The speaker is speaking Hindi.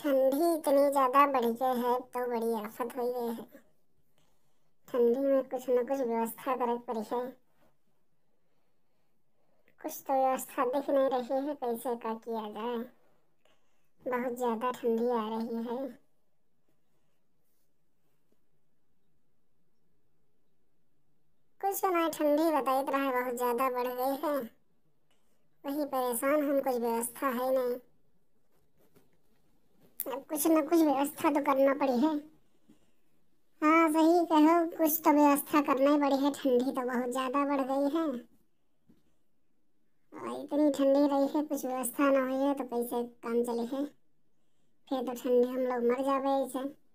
ठंडी इतनी ज़्यादा बढ़ गई है तो बड़ी आफत हो गई है ठंडी में कुछ न कुछ व्यवस्था करे पड़ी है कुछ तो व्यवस्था दिख नहीं रही है कैसे का किया जाए बहुत ज़्यादा ठंडी आ रही है कुछ तो ना ठंडी बताई है बहुत ज़्यादा बढ़ गई है वही परेशान हम कुछ व्यवस्था है नहीं कुछ न कुछ व्यवस्था तो करना पड़ी है हाँ सही कहो कुछ तो व्यवस्था करना ही पड़ी है ठंडी तो बहुत ज़्यादा बढ़ गई है और इतनी ठंडी रही है कुछ व्यवस्था ना हुई है तो कैसे काम चले है फिर तो ठंडी हम लोग मर जावे इसे